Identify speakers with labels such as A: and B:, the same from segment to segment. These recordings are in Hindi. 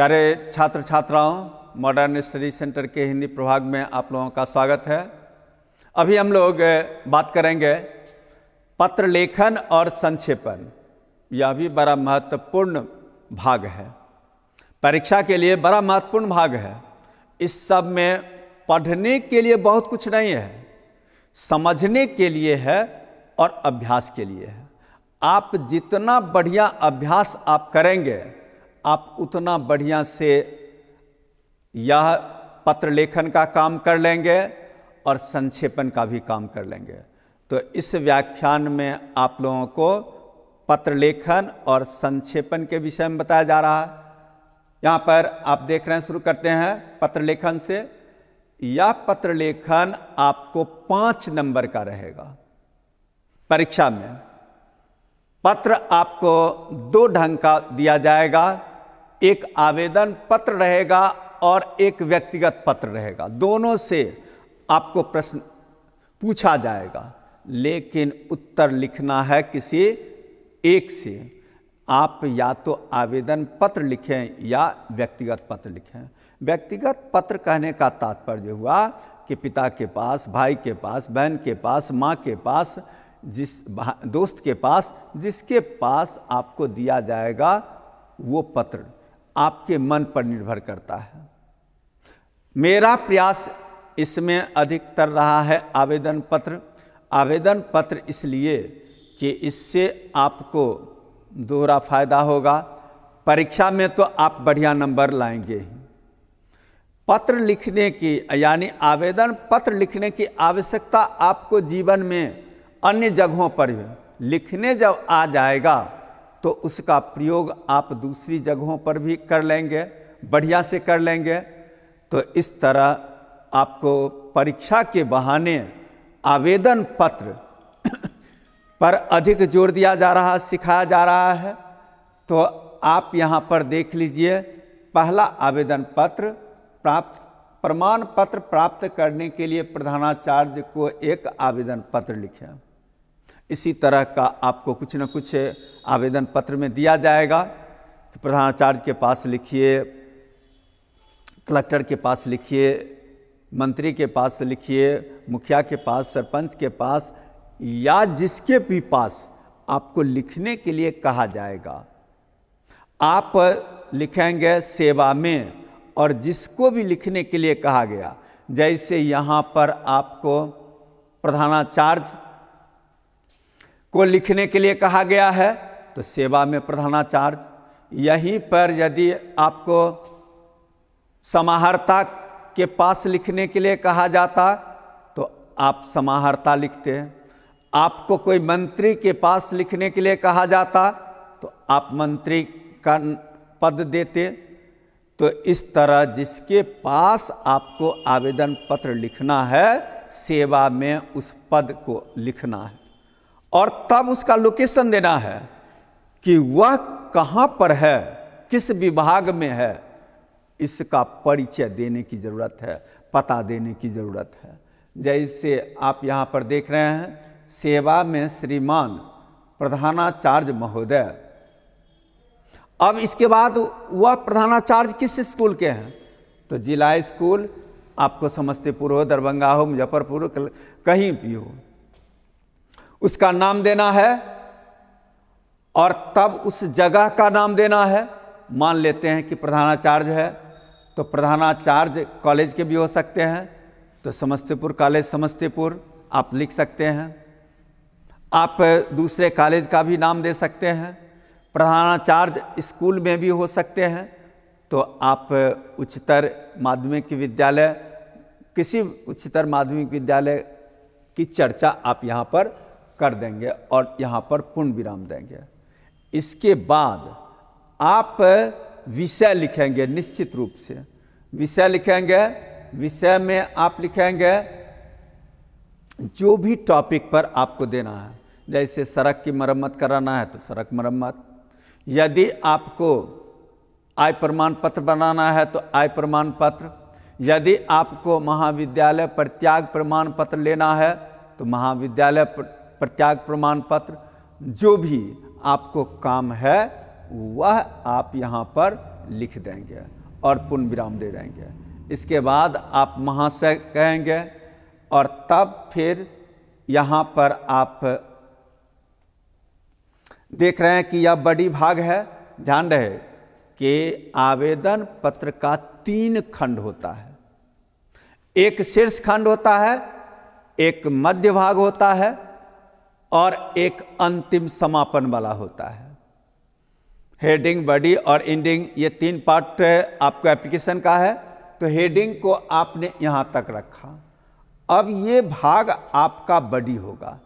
A: प्यारे छात्र छात्राओं मॉडर्न स्टडी सेंटर के हिंदी प्रभाग में आप लोगों का स्वागत है अभी हम लोग बात करेंगे पत्र लेखन और संक्षेपण यह भी बड़ा महत्वपूर्ण भाग है परीक्षा के लिए बड़ा महत्वपूर्ण भाग है इस सब में पढ़ने के लिए बहुत कुछ नहीं है समझने के लिए है और अभ्यास के लिए है आप जितना बढ़िया अभ्यास आप करेंगे आप उतना बढ़िया से यह पत्र लेखन का काम कर लेंगे और संक्षेपण का भी काम कर लेंगे तो इस व्याख्यान में आप लोगों को पत्र लेखन और संक्षेपण के विषय में बताया जा रहा है यहाँ पर आप देख रहे हैं शुरू करते हैं पत्र लेखन से यह पत्र लेखन आपको पाँच नंबर का रहेगा परीक्षा में पत्र आपको दो ढंग का दिया जाएगा एक आवेदन पत्र रहेगा और एक व्यक्तिगत पत्र रहेगा दोनों से आपको प्रश्न पूछा जाएगा लेकिन उत्तर लिखना है किसी एक से आप या तो आवेदन पत्र लिखें या व्यक्तिगत पत्र लिखें व्यक्तिगत पत्र कहने का तात्पर्य हुआ कि पिता के पास भाई के पास बहन के पास माँ के पास जिस दोस्त के पास जिसके पास आपको दिया जाएगा वो पत्र आपके मन पर निर्भर करता है मेरा प्रयास इसमें अधिकतर रहा है आवेदन पत्र आवेदन पत्र इसलिए कि इससे आपको दोहरा फायदा होगा परीक्षा में तो आप बढ़िया नंबर लाएंगे पत्र लिखने की यानी आवेदन पत्र लिखने की आवश्यकता आपको जीवन में अन्य जगहों पर लिखने जब आ जाएगा तो उसका प्रयोग आप दूसरी जगहों पर भी कर लेंगे बढ़िया से कर लेंगे तो इस तरह आपको परीक्षा के बहाने आवेदन पत्र पर अधिक जोर दिया जा रहा सिखाया जा रहा है तो आप यहाँ पर देख लीजिए पहला आवेदन पत्र प्राप्त प्रमाण पत्र प्राप्त करने के लिए प्रधानाचार्य को एक आवेदन पत्र लिखें इसी तरह का आपको कुछ न कुछ आवेदन पत्र में दिया जाएगा कि प्रधानाचार्य के पास लिखिए कलेक्टर के पास लिखिए मंत्री के पास लिखिए मुखिया के पास सरपंच के पास या जिसके भी पास आपको लिखने के लिए कहा जाएगा आप लिखेंगे सेवा में और जिसको भी लिखने के लिए कहा गया जैसे यहाँ पर आपको प्रधानाचार्य को लिखने के लिए कहा गया है तो सेवा में प्रधानाचार्य यहीं पर यदि आपको समाहर्ता के पास लिखने के लिए कहा जाता तो आप समाहर्ता लिखते हैं आपको कोई मंत्री के पास लिखने के लिए कहा जाता तो आप मंत्री का पद देते तो इस तरह जिसके पास आपको आवेदन पत्र लिखना है सेवा में उस पद को लिखना है और तब उसका लोकेशन देना है कि वह कहाँ पर है किस विभाग में है इसका परिचय देने की ज़रूरत है पता देने की ज़रूरत है जैसे आप यहाँ पर देख रहे हैं सेवा में श्रीमान प्रधानाचार्य महोदय अब इसके बाद वह प्रधानाचार्य किस स्कूल के हैं तो जिला स्कूल आपको समस्तीपुर हो दरभंगा हो मुजफ्फरपुर हो कहीं भी हो उसका नाम देना है और तब उस जगह का नाम देना है मान लेते हैं कि प्रधानाचार्य है तो प्रधानाचार्य कॉलेज के भी हो सकते हैं तो समस्तीपुर कॉलेज समस्तीपुर आप लिख सकते हैं आप दूसरे कॉलेज का भी नाम दे सकते हैं प्रधानाचार्य स्कूल में भी हो सकते हैं तो आप उच्चतर माध्यमिक विद्यालय किसी उच्चतर माध्यमिक विद्यालय की चर्चा आप यहाँ पर कर देंगे और यहाँ पर पूर्ण विराम देंगे इसके बाद आप विषय लिखेंगे निश्चित रूप से विषय लिखेंगे विषय में आप लिखेंगे जो भी टॉपिक पर आपको देना है जैसे सड़क की मरम्मत कराना है तो सड़क मरम्मत यदि आपको आय प्रमाण पत्र बनाना है तो आय प्रमाण पत्र यदि आपको महाविद्यालय पर त्याग प्रमाण पत्र लेना है तो महाविद्यालय पर प्रत्याग प्रमाण पत्र जो भी आपको काम है वह आप यहाँ पर लिख देंगे और पूर्ण विराम दे देंगे इसके बाद आप महाशय कहेंगे और तब फिर यहाँ पर आप देख रहे हैं कि यह बड़ी भाग है ध्यान रहे कि आवेदन पत्र का तीन खंड होता है एक शीर्ष खंड होता है एक मध्य भाग होता है और एक अंतिम समापन वाला होता है हेडिंग बॉडी और एंडिंग ये तीन पार्ट आपको एप्लीकेशन का है तो हेडिंग को आपने यहाँ तक रखा अब ये भाग आपका बॉडी होगा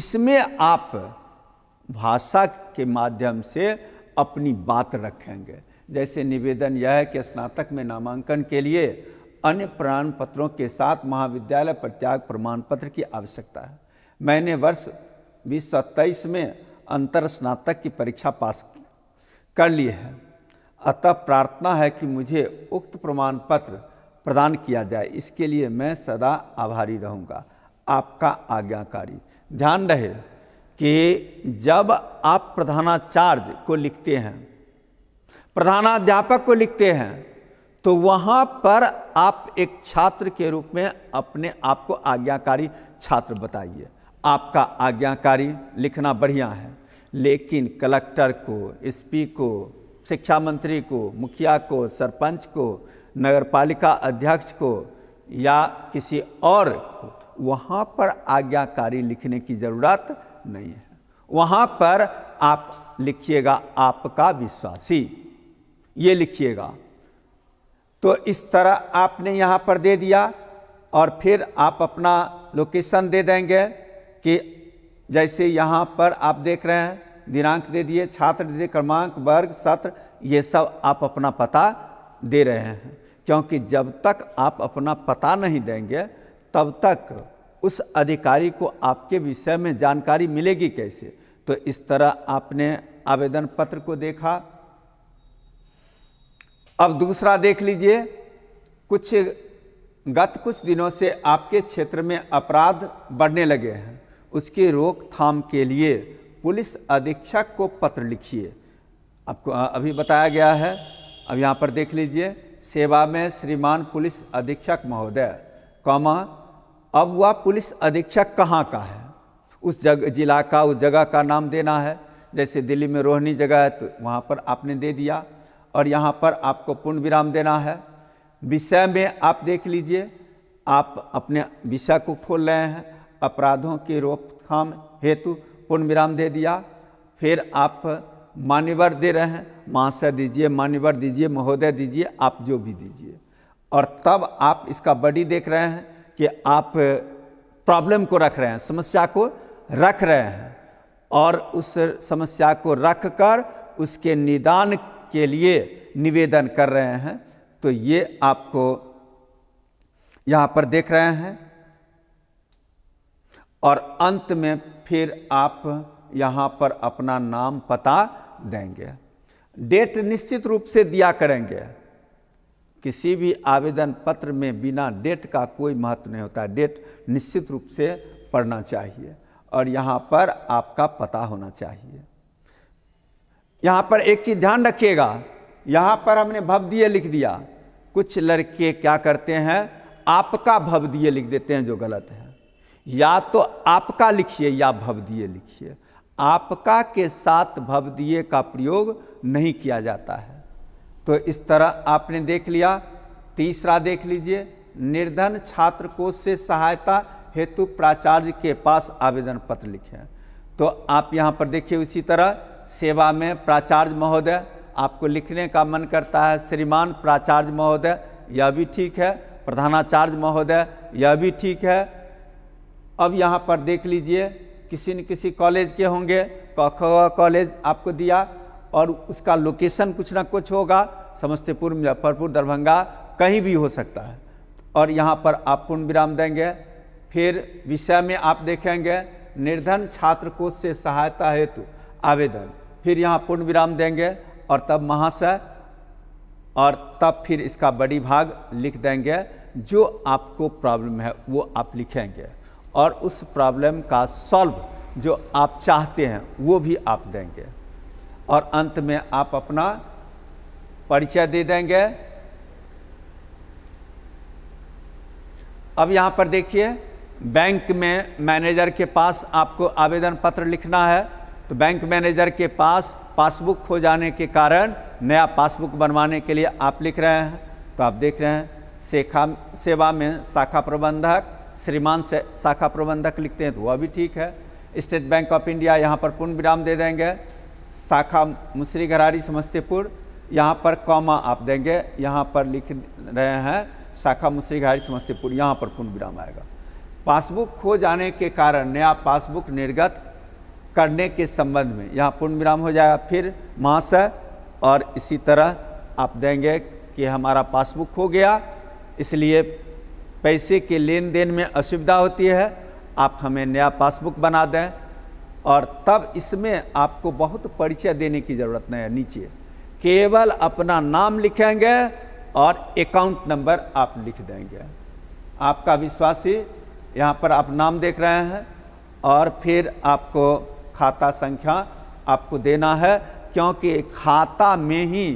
A: इसमें आप भाषा के माध्यम से अपनी बात रखेंगे जैसे निवेदन यह है कि स्नातक में नामांकन के लिए अन्य प्रमाण पत्रों के साथ महाविद्यालय प्रत्याग प्रमाण पत्र की आवश्यकता है मैंने वर्ष बीस सौ तेईस में अंतर स्नातक की परीक्षा पास कर ली है अतः प्रार्थना है कि मुझे उक्त प्रमाण पत्र प्रदान किया जाए इसके लिए मैं सदा आभारी रहूँगा आपका आज्ञाकारी ध्यान रहे कि जब आप प्रधानाचार्य को लिखते हैं प्रधानाध्यापक को लिखते हैं तो वहाँ पर आप एक छात्र के रूप में अपने आप को आज्ञाकारी छात्र बताइए आपका आज्ञाकारी लिखना बढ़िया है लेकिन कलेक्टर को एसपी को शिक्षा मंत्री को मुखिया को सरपंच को नगर पालिका अध्यक्ष को या किसी और को वहाँ पर आज्ञाकारी लिखने की ज़रूरत नहीं है वहाँ पर आप लिखिएगा आपका विश्वासी ये लिखिएगा तो इस तरह आपने यहाँ पर दे दिया और फिर आप अपना लोकेशन दे देंगे कि जैसे यहाँ पर आप देख रहे हैं दिनांक दे दिए छात्र दे दिए क्रमांक वर्ग सत्र ये सब आप अपना पता दे रहे हैं क्योंकि जब तक आप अपना पता नहीं देंगे तब तक उस अधिकारी को आपके विषय में जानकारी मिलेगी कैसे तो इस तरह आपने आवेदन पत्र को देखा अब दूसरा देख लीजिए कुछ गत कुछ दिनों से आपके क्षेत्र में अपराध बढ़ने लगे हैं उसके रोकथाम के लिए पुलिस अधीक्षक को पत्र लिखिए आपको अभी बताया गया है अब यहाँ पर देख लीजिए सेवा में श्रीमान पुलिस अधीक्षक महोदय कौमा अब वह पुलिस अधीक्षक कहाँ का है उस जग जिला का उस जगह का नाम देना है जैसे दिल्ली में रोहनी जगह है तो वहाँ पर आपने दे दिया और यहाँ पर आपको पूर्ण विराम देना है विषय में आप देख लीजिए आप अपने विषय को खोल रहे हैं अपराधों की रोकथाम हेतु पूर्ण विराम दे दिया फिर आप मान्यवर दे रहे हैं महाशय दीजिए मान्यवर दीजिए महोदय दीजिए आप जो भी दीजिए और तब आप इसका बड़ी देख रहे हैं कि आप प्रॉब्लम को रख रहे हैं समस्या को रख रहे हैं और उस समस्या को रख कर उसके निदान के लिए निवेदन कर रहे हैं तो ये आपको यहाँ पर देख रहे हैं और अंत में फिर आप यहाँ पर अपना नाम पता देंगे डेट निश्चित रूप से दिया करेंगे किसी भी आवेदन पत्र में बिना डेट का कोई महत्व नहीं होता डेट निश्चित रूप से पढ़ना चाहिए और यहाँ पर आपका पता होना चाहिए यहाँ पर एक चीज़ ध्यान रखिएगा यहाँ पर हमने भवदीय लिख दिया कुछ लड़के क्या करते हैं आपका भवदीय लिख देते हैं जो गलत है या तो आपका लिखिए या भवदीय लिखिए आपका के साथ भवदीय का प्रयोग नहीं किया जाता है तो इस तरह आपने देख लिया तीसरा देख लीजिए निर्धन छात्र को से सहायता हेतु प्राचार्य के पास आवेदन पत्र लिखें तो आप यहाँ पर देखिए उसी तरह सेवा में प्राचार्य महोदय आपको लिखने का मन करता है श्रीमान प्राचार्य महोदय यह भी ठीक है प्रधानाचार्य महोदय यह भी ठीक है अब यहाँ पर देख लीजिए किसी न किसी कॉलेज के होंगे कख कॉलेज आपको दिया और उसका लोकेशन कुछ ना कुछ होगा समस्तीपुर मुजफ्फरपुर दरभंगा कहीं भी हो सकता है और यहाँ पर आप पूर्ण विराम देंगे फिर विषय में आप देखेंगे निर्धन छात्र कोष से सहायता हेतु आवेदन फिर यहाँ पूर्ण विराम देंगे और तब महाशय और तब फिर इसका बड़ी भाग लिख देंगे जो आपको प्रॉब्लम है वो आप लिखेंगे और उस प्रॉब्लम का सॉल्व जो आप चाहते हैं वो भी आप देंगे और अंत में आप अपना परिचय दे देंगे अब यहाँ पर देखिए बैंक में मैनेजर के पास आपको आवेदन पत्र लिखना है तो बैंक मैनेजर के पास पासबुक खो जाने के कारण नया पासबुक बनवाने के लिए आप लिख रहे हैं तो आप देख रहे हैं शेखा सेवा में शाखा प्रबंधक श्रीमान से शाखा प्रबंधक लिखते हैं तो वह भी ठीक है स्टेट बैंक ऑफ इंडिया यहाँ पर पूर्ण विराम दे देंगे शाखा मुसरी घरारी समस्तीपुर यहाँ पर कॉमा आप देंगे यहाँ पर लिख रहे हैं शाखा मुसरी घरारी समस्तीपुर यहाँ पर पूर्ण विराम आएगा पासबुक खो जाने के कारण नया पासबुक निर्गत करने के संबंध में यहाँ पूर्ण विराम हो जाएगा फिर महाशय और इसी तरह आप देंगे कि हमारा पासबुक खो गया इसलिए पैसे के लेन देन में असुविधा होती है आप हमें नया पासबुक बना दें और तब इसमें आपको बहुत परिचय देने की ज़रूरत नहीं है नीचे केवल अपना नाम लिखेंगे और अकाउंट नंबर आप लिख देंगे आपका विश्वासी यहाँ पर आप नाम देख रहे हैं और फिर आपको खाता संख्या आपको देना है क्योंकि खाता में ही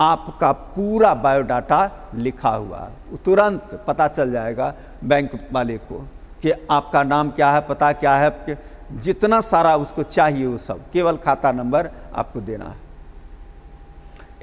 A: आपका पूरा बायोडाटा लिखा हुआ तुरंत पता चल जाएगा बैंक वाले को कि आपका नाम क्या है पता क्या है आपके जितना सारा उसको चाहिए वो सब केवल खाता नंबर आपको देना है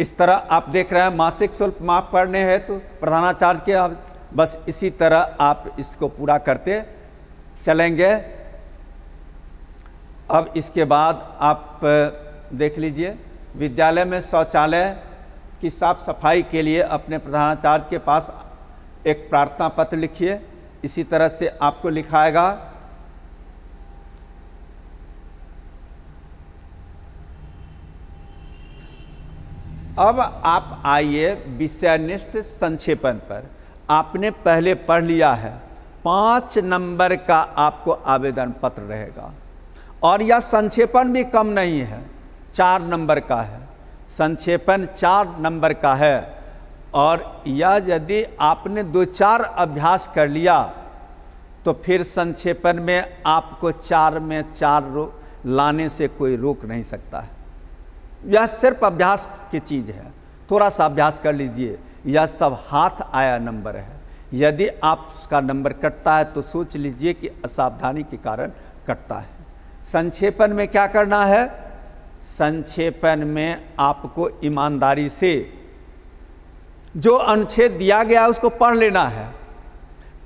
A: इस तरह आप देख रहे हैं मासिक शुल्क माफ पढ़ने हैं तो प्रधानाचार्य के आप बस इसी तरह आप इसको पूरा करते चलेंगे अब इसके बाद आप देख लीजिए विद्यालय में शौचालय कि साफ सफाई के लिए अपने प्रधानाचार्य के पास एक प्रार्थना पत्र लिखिए इसी तरह से आपको लिखाएगा अब आप आइए विषयनिष्ठ संक्षेपण पर आपने पहले पढ़ लिया है पाँच नंबर का आपको आवेदन पत्र रहेगा और यह संक्षेपण भी कम नहीं है चार नंबर का है संक्षेपण चार नंबर का है और यह यदि आपने दो चार अभ्यास कर लिया तो फिर संक्षेपण में आपको चार में चार लाने से कोई रोक नहीं सकता है यह सिर्फ अभ्यास की चीज़ है थोड़ा सा अभ्यास कर लीजिए यह सब हाथ आया नंबर है यदि आपका नंबर कटता है तो सोच लीजिए कि असावधानी के कारण कटता है संक्षेपण में क्या करना है संक्षेपण में आपको ईमानदारी से जो अनुच्छेद दिया गया है उसको पढ़ लेना है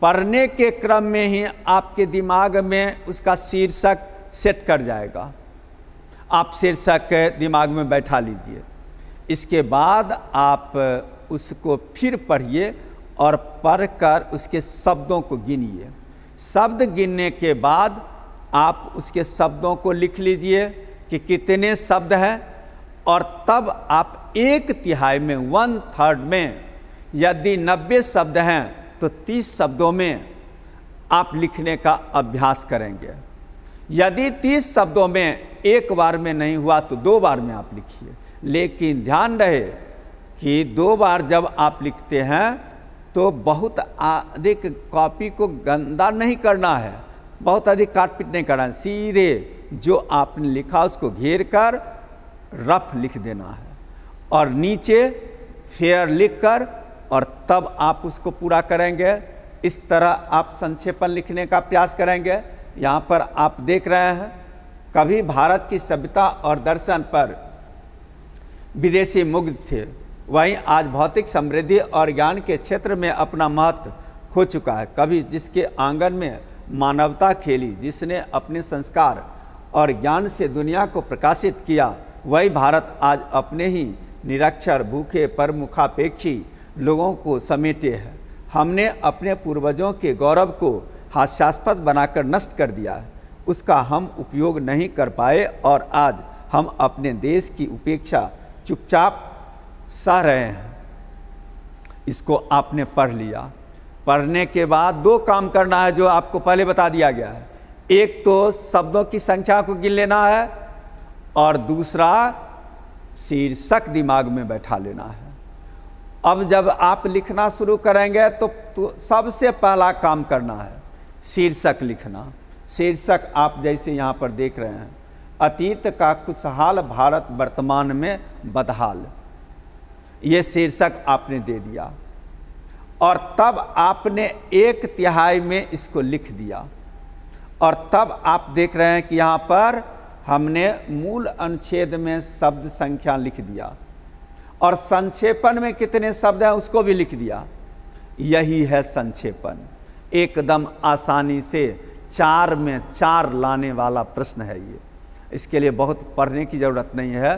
A: पढ़ने के क्रम में ही आपके दिमाग में उसका शीर्षक सेट कर जाएगा आप शीर्षक दिमाग में बैठा लीजिए इसके बाद आप उसको फिर पढ़िए और पढ़कर उसके शब्दों को गिनिए शब्द गिनने के बाद आप उसके शब्दों को लिख लीजिए कि कितने शब्द हैं और तब आप एक तिहाई में वन थर्ड में यदि नब्बे शब्द हैं तो तीस शब्दों में आप लिखने का अभ्यास करेंगे यदि तीस शब्दों में एक बार में नहीं हुआ तो दो बार में आप लिखिए लेकिन ध्यान रहे कि दो बार जब आप लिखते हैं तो बहुत अधिक कॉपी को गंदा नहीं करना है बहुत अधिक काटपीट नहीं करना है सीधे जो आपने लिखा उसको घेर कर रफ लिख देना है और नीचे फेयर लिख कर और तब आप उसको पूरा करेंगे इस तरह आप संक्षेपण लिखने का प्रयास करेंगे यहाँ पर आप देख रहे हैं कभी भारत की सभ्यता और दर्शन पर विदेशी मुग्ध थे वहीं आज भौतिक समृद्धि और ज्ञान के क्षेत्र में अपना महत्व खो चुका है कभी जिसके आंगन में मानवता खेली जिसने अपने संस्कार और ज्ञान से दुनिया को प्रकाशित किया वही भारत आज अपने ही निरक्षर भूखे पर मुखापेक्षी लोगों को समेटे है हमने अपने पूर्वजों के गौरव को हास्यास्पद बनाकर नष्ट कर दिया है उसका हम उपयोग नहीं कर पाए और आज हम अपने देश की उपेक्षा चुपचाप सह रहे हैं इसको आपने पढ़ लिया पढ़ने के बाद दो काम करना है जो आपको पहले बता दिया गया है एक तो शब्दों की संख्या को गिन लेना है और दूसरा शीर्षक दिमाग में बैठा लेना है अब जब आप लिखना शुरू करेंगे तो, तो सबसे पहला काम करना है शीर्षक लिखना शीर्षक आप जैसे यहाँ पर देख रहे हैं अतीत का खुशहाल भारत वर्तमान में बदहाल ये शीर्षक आपने दे दिया और तब आपने एक तिहाई में इसको लिख दिया और तब आप देख रहे हैं कि यहाँ पर हमने मूल अनुच्छेद में शब्द संख्या लिख दिया और संक्षेपण में कितने शब्द हैं उसको भी लिख दिया यही है संक्षेपण एकदम आसानी से चार में चार लाने वाला प्रश्न है ये इसके लिए बहुत पढ़ने की ज़रूरत नहीं है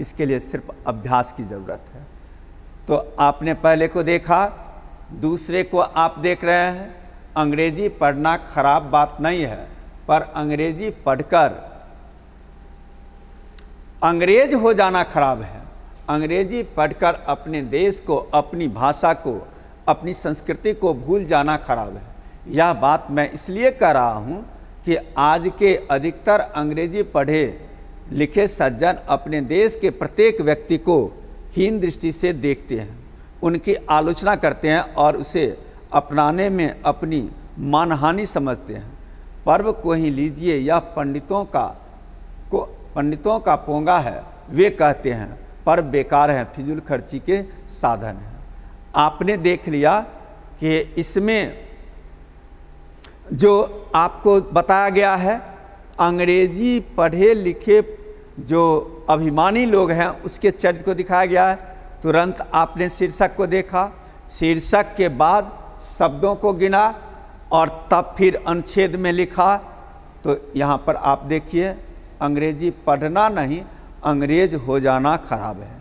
A: इसके लिए सिर्फ अभ्यास की ज़रूरत है तो आपने पहले को देखा दूसरे को आप देख रहे हैं अंग्रेजी पढ़ना खराब बात नहीं है पर अंग्रेजी पढ़कर अंग्रेज हो जाना खराब है अंग्रेजी पढ़कर अपने देश को अपनी भाषा को अपनी संस्कृति को भूल जाना खराब है यह बात मैं इसलिए कह रहा हूँ कि आज के अधिकतर अंग्रेजी पढ़े लिखे सज्जन अपने देश के प्रत्येक व्यक्ति को हीन दृष्टि से देखते हैं उनकी आलोचना करते हैं और उसे अपनाने में अपनी मानहानि समझते हैं पर्व को ही लीजिए यह पंडितों का को पंडितों का पोंगा है वे कहते हैं पर्व बेकार हैं फिजूल खर्ची के साधन हैं आपने देख लिया कि इसमें जो आपको बताया गया है अंग्रेजी पढ़े लिखे जो अभिमानी लोग हैं उसके चरित्र को दिखाया गया है तुरंत आपने शीर्षक को देखा शीर्षक के बाद शब्दों को गिना और तब फिर अनुच्छेद में लिखा तो यहाँ पर आप देखिए अंग्रेजी पढ़ना नहीं अंग्रेज हो जाना खराब है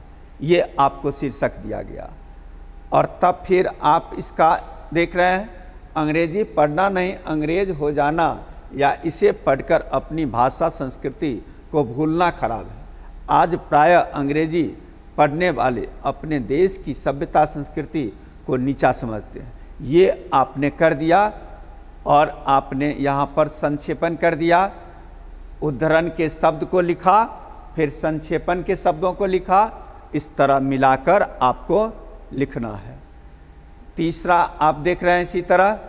A: ये आपको शीर्षक दिया गया और तब फिर आप इसका देख रहे हैं अंग्रेजी पढ़ना नहीं अंग्रेज हो जाना या इसे पढ़कर अपनी भाषा संस्कृति को भूलना खराब है आज प्राय अंग्रेजी पढ़ने वाले अपने देश की सभ्यता संस्कृति को नीचा समझते हैं ये आपने कर दिया और आपने यहाँ पर संक्षेपण कर दिया उद्धरण के शब्द को लिखा फिर संक्षेपण के शब्दों को लिखा इस तरह मिलाकर आपको लिखना है तीसरा आप देख रहे हैं इसी तरह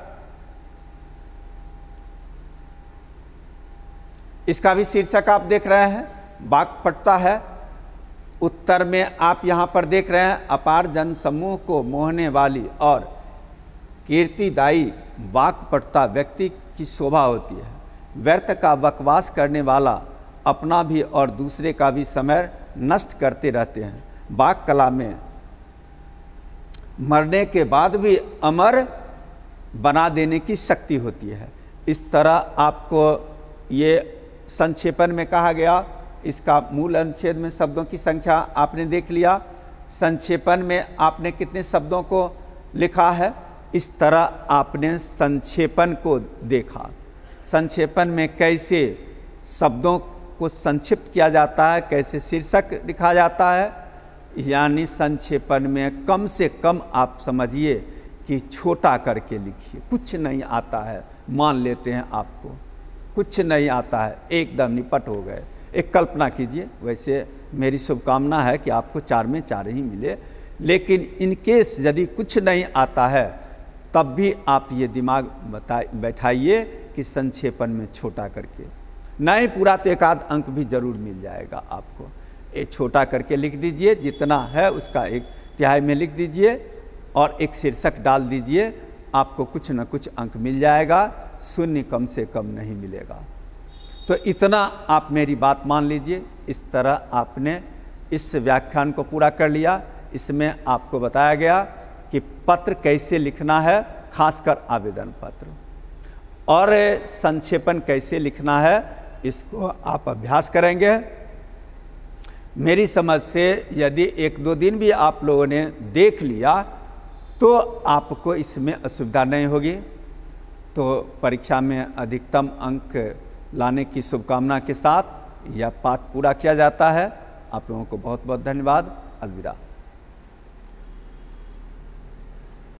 A: इसका भी शीर्षक आप देख रहे हैं बाघ पटता है उत्तर में आप यहाँ पर देख रहे हैं अपार जन समूह को मोहने वाली और कीर्तिदायी वाकपटता व्यक्ति की शोभा होती है व्यर्थ का बकवास करने वाला अपना भी और दूसरे का भी समय नष्ट करते रहते हैं वाक कला में मरने के बाद भी अमर बना देने की शक्ति होती है इस तरह आपको ये संक्षेपण में कहा गया इसका मूल अनुच्छेद में शब्दों की संख्या आपने देख लिया संक्षेपण में आपने कितने शब्दों को लिखा है इस तरह आपने संक्षेपण को देखा संक्षेपण में कैसे शब्दों को संक्षिप्त किया जाता है कैसे शीर्षक लिखा जाता है यानी संक्षेपण में कम से कम आप समझिए कि छोटा करके लिखिए कुछ नहीं आता है मान लेते हैं आपको कुछ नहीं आता है एकदम निपट हो गए एक कल्पना कीजिए वैसे मेरी शुभकामना है कि आपको चार में चार ही मिले लेकिन इनकेस यदि कुछ नहीं आता है तब भी आप ये दिमाग बता बैठाइए कि संक्षेपण में छोटा करके नए पूरा तो एक आध अंक भी ज़रूर मिल जाएगा आपको ये छोटा करके लिख दीजिए जितना है उसका एक तिहाई में लिख दीजिए और एक शीर्षक डाल दीजिए आपको कुछ ना कुछ अंक मिल जाएगा शून्य कम से कम नहीं मिलेगा तो इतना आप मेरी बात मान लीजिए इस तरह आपने इस व्याख्यान को पूरा कर लिया इसमें आपको बताया गया कि पत्र कैसे लिखना है खासकर आवेदन पत्र और संक्षेपण कैसे लिखना है इसको आप अभ्यास करेंगे मेरी समझ से यदि एक दो दिन भी आप लोगों ने देख लिया तो आपको इसमें असुविधा नहीं होगी तो परीक्षा में अधिकतम अंक लाने की शुभकामना के साथ यह पाठ पूरा किया जाता है आप लोगों को बहुत बहुत धन्यवाद अलविदा